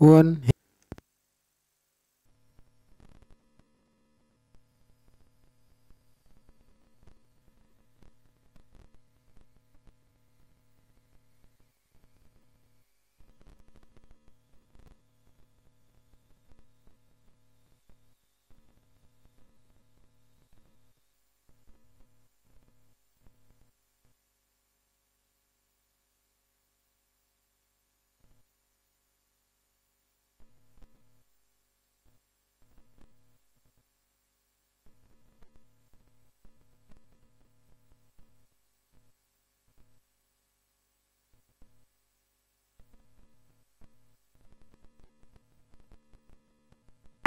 one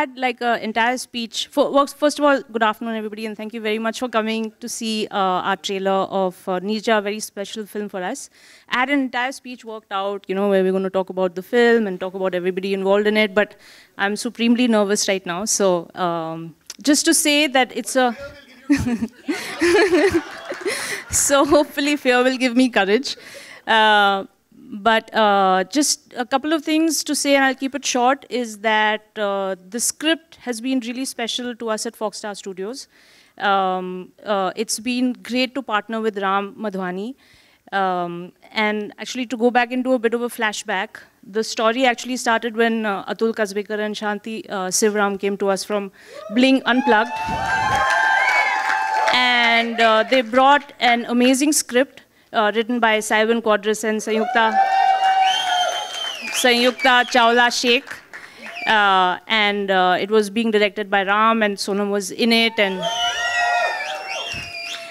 had like an entire speech. For, first of all, good afternoon, everybody, and thank you very much for coming to see uh, our trailer of uh, Nija, a very special film for us. I had an entire speech worked out, you know, where we're going to talk about the film and talk about everybody involved in it, but I'm supremely nervous right now. So um, just to say that it's a... so hopefully fear will give me courage. Uh, but uh, just a couple of things to say, and I'll keep it short, is that uh, the script has been really special to us at Foxstar Studios. Um, uh, it's been great to partner with Ram Madhwani. Um, and actually, to go back into a bit of a flashback, the story actually started when uh, Atul Kazbekar and Shanti uh, Sivram came to us from Bling Unplugged. And uh, they brought an amazing script uh, written by Saivan Quadris and Sanyukta, Sanyukta Chawla Sheikh. Uh, and uh, it was being directed by Ram, and Sonam was in it. And,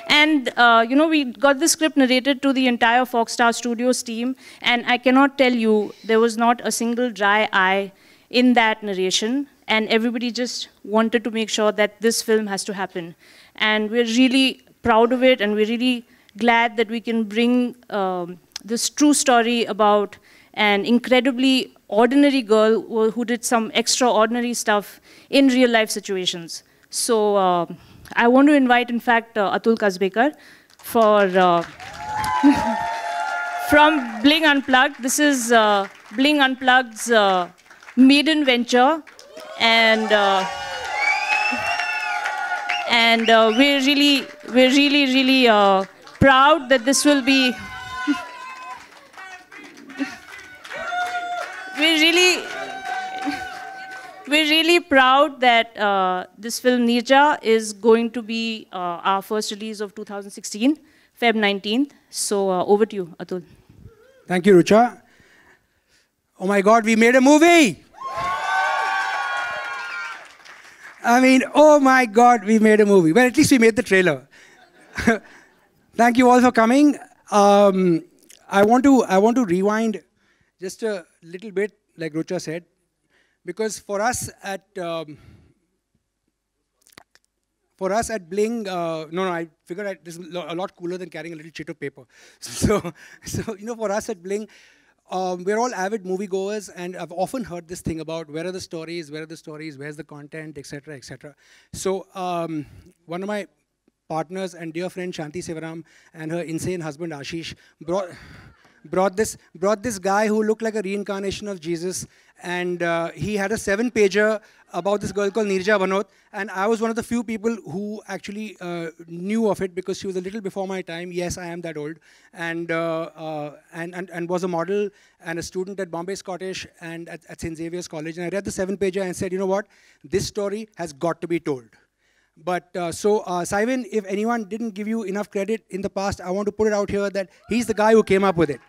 and uh, you know, we got the script narrated to the entire Foxstar Studios team, and I cannot tell you, there was not a single dry eye in that narration, and everybody just wanted to make sure that this film has to happen. And we're really proud of it, and we're really glad that we can bring um, this true story about an incredibly ordinary girl who, who did some extraordinary stuff in real life situations. So uh, I want to invite, in fact, uh, Atul Kazbekar for uh, from Bling Unplugged. This is uh, Bling Unplugged's uh, maiden venture, and uh, and we're really, we're really, really proud that this will be. we're really. We're really proud that uh, this film Nirja is going to be uh, our first release of 2016, Feb 19th. So uh, over to you, Atul. Thank you, Rucha. Oh my God, we made a movie! I mean, oh my God, we made a movie. Well, at least we made the trailer. Thank you all for coming. Um, I want to I want to rewind just a little bit, like Rucha said, because for us at um, for us at Bling, uh, no, no, I figured I, this is a lot cooler than carrying a little sheet of paper. So, so you know, for us at Bling, um, we're all avid moviegoers, and I've often heard this thing about where are the stories, where are the stories, where's the content, etc., etc. So, um, one of my partners and dear friend Shanti Sivaram and her insane husband Ashish brought, brought, this, brought this guy who looked like a reincarnation of Jesus and uh, he had a seven pager about this girl called Nirja Banot and I was one of the few people who actually uh, knew of it because she was a little before my time yes I am that old and uh, uh and, and and was a model and a student at Bombay Scottish and at, at St Xavier's College and I read the seven pager and said you know what this story has got to be told but uh, so, uh, if anyone didn't give you enough credit in the past, I want to put it out here that he's the guy who came up with it.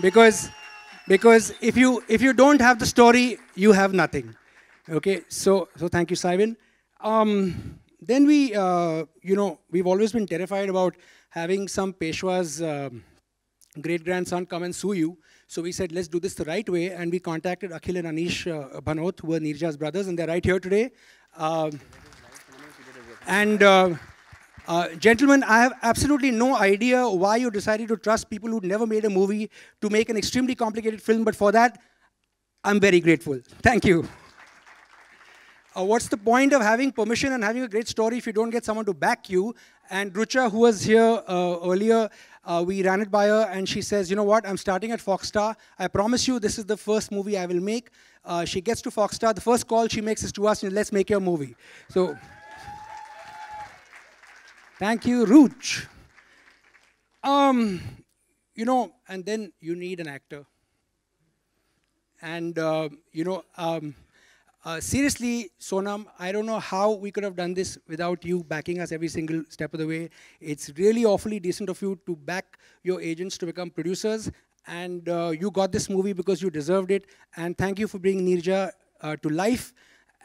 Because, because if you if you don't have the story, you have nothing. Okay, so so thank you, Saivan. Um, then we, uh, you know, we've always been terrified about having some Peshwa's um, uh, great grandson come and sue you. So we said, let's do this the right way. And we contacted Akhil and Anish uh, who are Nirja's brothers, and they're right here today. Um, and uh, uh, gentlemen, I have absolutely no idea why you decided to trust people who never made a movie to make an extremely complicated film, but for that, I'm very grateful. Thank you. Uh, what's the point of having permission and having a great story if you don't get someone to back you? And Rucha, who was here uh, earlier, uh, we ran it by her, and she says, you know what, I'm starting at Foxstar. I promise you, this is the first movie I will make. Uh, she gets to Foxstar. The first call she makes is to us, and let's make your movie. So, thank you, Ruch. Um, you know, and then you need an actor. And, uh, you know, um, uh, seriously, Sonam, I don't know how we could have done this without you backing us every single step of the way. It's really awfully decent of you to back your agents to become producers. And uh, you got this movie because you deserved it. And thank you for bringing Nirja uh, to life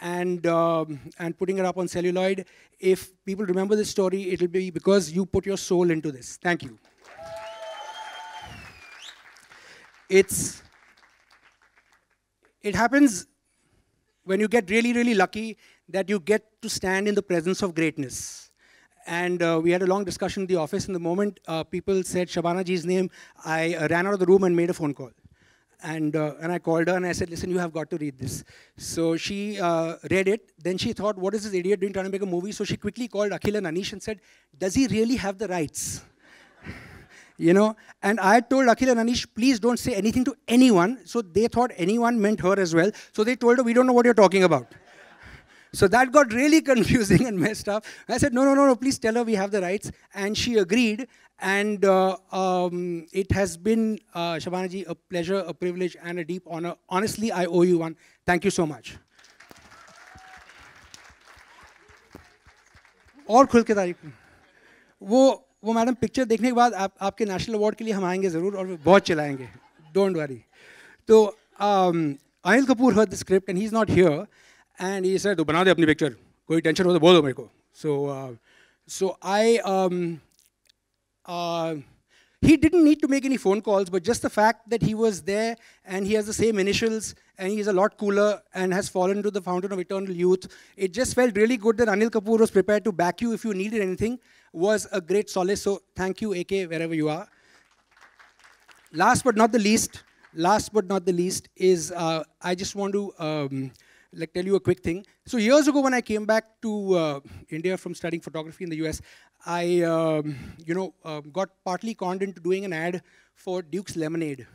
and, um, and putting it up on celluloid. If people remember this story, it'll be because you put your soul into this. Thank you. It's, it happens when you get really, really lucky that you get to stand in the presence of greatness. And uh, we had a long discussion in the office. And the moment uh, people said Shabana ji's name, I uh, ran out of the room and made a phone call. And, uh, and I called her and I said, listen, you have got to read this. So she uh, read it. Then she thought, what is this idiot doing trying to make a movie? So she quickly called Akhil and Anish and said, does he really have the rights? you know. And I told Akhil and Anish, please don't say anything to anyone. So they thought anyone meant her as well. So they told her, we don't know what you're talking about. so that got really confusing and messed up. I said, no, no, no, no, please tell her we have the rights. And she agreed. And uh, um, it has been, uh, Shabanaji, a pleasure, a privilege, and a deep honor. Honestly, I owe you one. Thank you so much. Or खुल के तारीफ वो madam picture देखने के बाद आप आपके national award के लिए हम आएंगे ज़रूर और बहुत चलाएंगे डोंट वरी तो Anil Kapoor her the script and he is not here and ये सर तो बना दे अपनी पिक्चर कोई टेंशन हो तो बोल दो मेरे को सो सो आई he didn't need to make any phone calls, but just the fact that he was there and he has the same initials and he's a lot cooler and has fallen to the fountain of eternal youth, it just felt really good that Anil Kapoor was prepared to back you if you needed anything. was a great solace. So thank you, AK, wherever you are. last but not the least, last but not the least is uh, I just want to um, like tell you a quick thing. So years ago, when I came back to uh, India from studying photography in the U.S., I um, you know uh, got partly conned into doing an ad for Duke's Lemonade.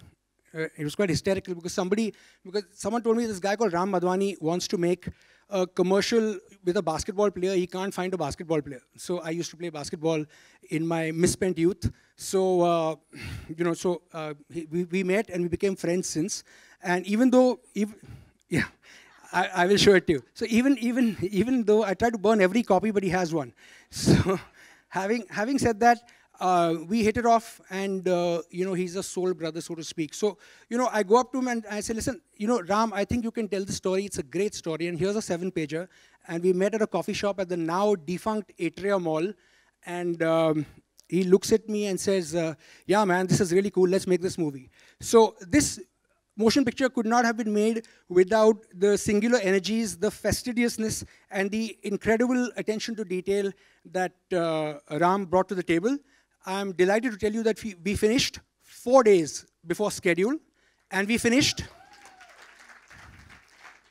Uh, it was quite hysterical because somebody because someone told me this guy called Ram wants to make a commercial with a basketball player, he can't find a basketball player. So I used to play basketball in my misspent youth. So, uh, you know, so uh, we, we met and we became friends since. And even though, if, yeah, I, I, will show it to you. So even, even, even though I try to burn every copy, but he has one. So having, having said that, uh, we hit it off, and uh, you know he's a soul brother, so to speak. So you know I go up to him and I say, listen, you know Ram, I think you can tell the story. It's a great story, and here's a seven-pager. And we met at a coffee shop at the now defunct Atria Mall, and um, he looks at me and says, uh, yeah, man, this is really cool. Let's make this movie. So this motion picture could not have been made without the singular energies, the fastidiousness, and the incredible attention to detail that uh, Ram brought to the table. I'm delighted to tell you that we, we finished four days before schedule, and we finished.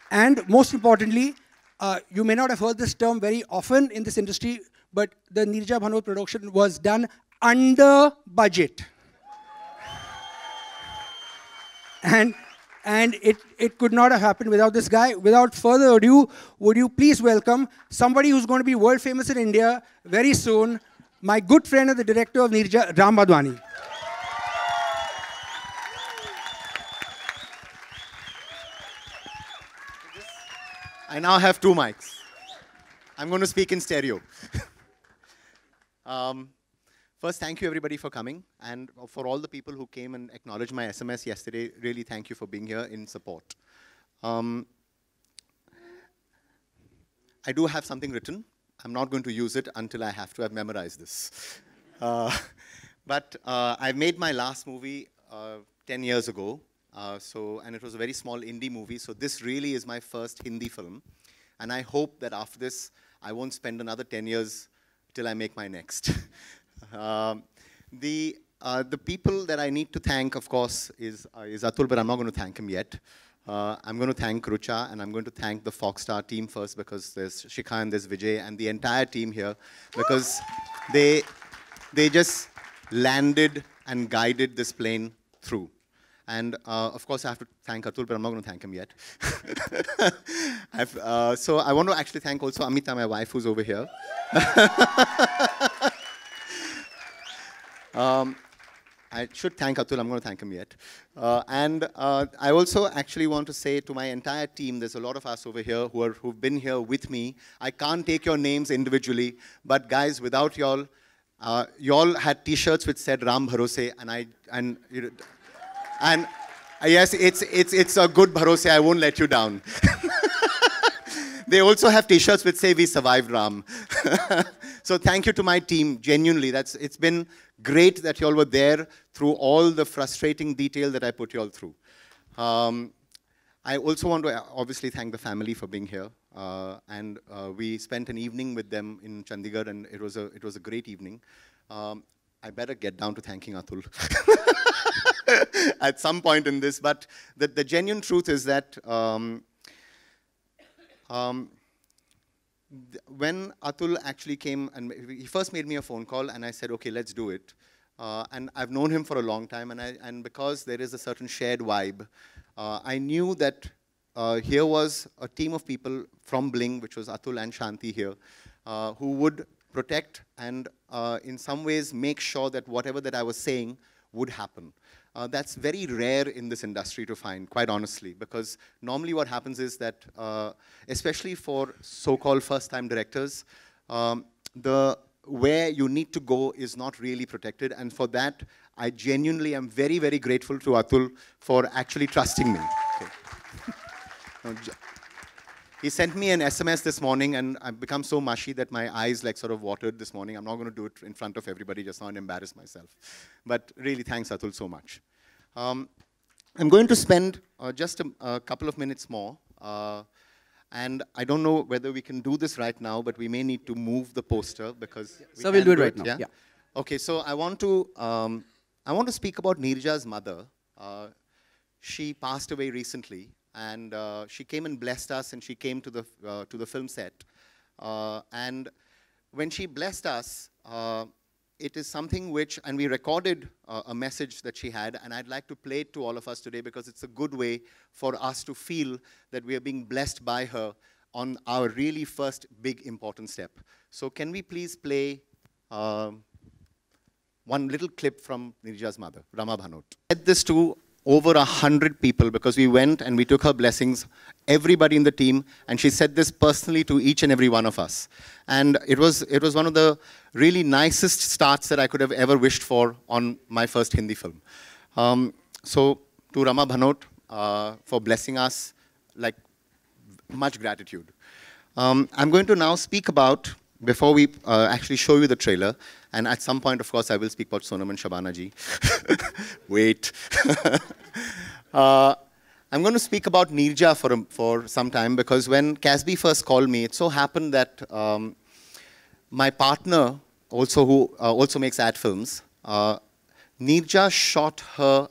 And most importantly, uh, you may not have heard this term very often in this industry, but the Nirja Bhanot production was done under budget. and and it, it could not have happened without this guy. Without further ado, would you please welcome somebody who's going to be world famous in India very soon, my good friend and the director of Nirja, Ram Badwani. I now have two mics. I'm going to speak in stereo. um, first, thank you everybody for coming. And for all the people who came and acknowledged my SMS yesterday, really thank you for being here in support. Um, I do have something written, I'm not going to use it until I have to have memorized this. Uh, but uh, I made my last movie uh, 10 years ago, uh, so, and it was a very small indie movie, so this really is my first Hindi film. And I hope that after this, I won't spend another 10 years till I make my next. um, the, uh, the people that I need to thank, of course, is, uh, is Atul, but I'm not going to thank him yet. Uh, I'm going to thank Rucha and I'm going to thank the Foxstar team first because there's Shikha and there's Vijay and the entire team here because they, they just landed and guided this plane through. And uh, of course, I have to thank Atul, but I'm not going to thank him yet. uh, so I want to actually thank also Amita, my wife, who's over here. um, I should thank Atul, I'm going to thank him yet. Uh, and uh, I also actually want to say to my entire team, there's a lot of us over here who are, who've been here with me. I can't take your names individually, but guys, without y'all, uh, y'all had t-shirts which said Ram Bharose, and I, and, and uh, yes, it's, it's, it's a good Bharose, I won't let you down. they also have t-shirts which say we survived Ram. so thank you to my team, genuinely. That's, it's been great that you all were there through all the frustrating detail that I put you all through. Um, I also want to uh, obviously thank the family for being here. Uh, and uh, we spent an evening with them in Chandigarh, and it was a, it was a great evening. Um, I better get down to thanking Atul at some point in this, but the, the genuine truth is that um, um, when Atul actually came and he first made me a phone call and I said, okay, let's do it. Uh, and I've known him for a long time and, I, and because there is a certain shared vibe, uh, I knew that uh, here was a team of people from Bling, which was Atul and Shanti here, uh, who would protect and uh, in some ways make sure that whatever that I was saying would happen. Uh, that's very rare in this industry to find, quite honestly, because normally what happens is that, uh, especially for so-called first-time directors, um, the where you need to go is not really protected, and for that, I genuinely am very, very grateful to Atul for actually trusting me. Okay. He sent me an SMS this morning, and I've become so mushy that my eyes like sort of watered this morning. I'm not going to do it in front of everybody just not embarrass myself. But really, thanks, Atul, so much. Um, I'm going to spend uh, just a, a, couple of minutes more. Uh, and I don't know whether we can do this right now, but we may need to move the poster because. We so we'll do it right it, now. Yeah? yeah? Okay, so I want to um, I want to speak about Nirja's mother. Uh, she passed away recently, and uh, she came and blessed us, and she came to the, uh, to the film set. Uh, and when she blessed us, uh, it is something which, and we recorded uh, a message that she had, and I'd like to play it to all of us today because it's a good way for us to feel that we are being blessed by her on our really first big important step. So can we please play um, one little clip from Nirija's mother, Rama Bhanot. Add this to over a 100 people because we went and we took her blessings, everybody in the team, and she said this personally to each and every one of us. And it was, it was one of the really nicest starts that I could have ever wished for on my first Hindi film. Um, so to Rama Bhanot uh, for blessing us, like much gratitude. Um, I'm going to now speak about before we uh, actually show you the trailer, and at some point, of course, I will speak about Sonam and Shabana ji. Wait. uh, I'm going to speak about Nirja for, for some time because when Casby first called me, it so happened that um, my partner, also who uh, also makes ad films, uh, Nirja shot her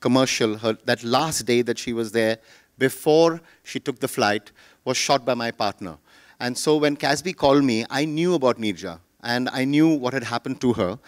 commercial, her, that last day that she was there before she took the flight, was shot by my partner. And so when Casby called me, I knew about Nirja and I knew what had happened to her.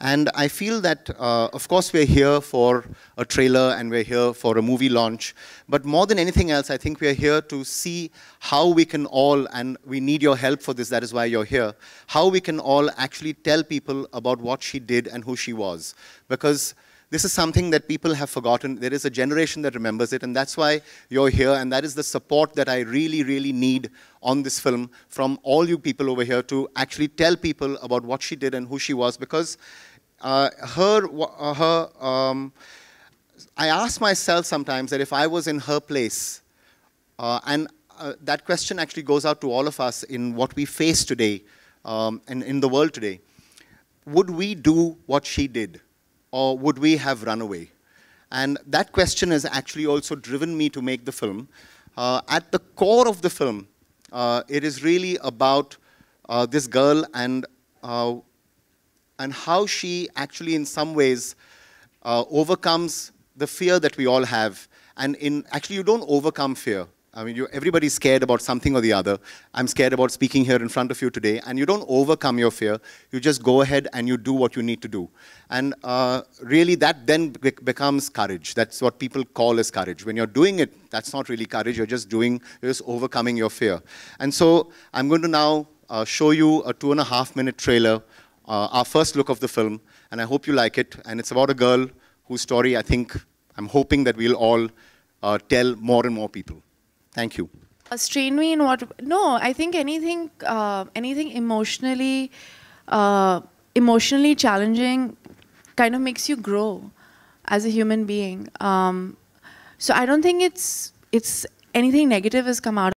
And I feel that, uh, of course, we're here for a trailer and we're here for a movie launch. But more than anything else, I think we're here to see how we can all, and we need your help for this, that is why you're here, how we can all actually tell people about what she did and who she was. Because this is something that people have forgotten. There is a generation that remembers it, and that's why you're here, and that is the support that I really, really need on this film from all you people over here to actually tell people about what she did and who she was, because uh, her, uh, her um, I ask myself sometimes that if I was in her place, uh, and uh, that question actually goes out to all of us in what we face today um, and in the world today, would we do what she did? or would we have run away? And that question has actually also driven me to make the film. Uh, at the core of the film, uh, it is really about uh, this girl and, uh, and how she actually, in some ways, uh, overcomes the fear that we all have. And in, actually, you don't overcome fear. I mean, you, everybody's scared about something or the other. I'm scared about speaking here in front of you today. And you don't overcome your fear. You just go ahead and you do what you need to do. And uh, really, that then be becomes courage. That's what people call as courage. When you're doing it, that's not really courage. You're just doing, you're just overcoming your fear. And so I'm going to now uh, show you a two and a half minute trailer, uh, our first look of the film. And I hope you like it. And it's about a girl whose story I think, I'm hoping that we'll all uh, tell more and more people. Thank you. Uh, strain me in what? No, I think anything, uh, anything emotionally, uh, emotionally challenging, kind of makes you grow as a human being. Um, so I don't think it's it's anything negative has come out.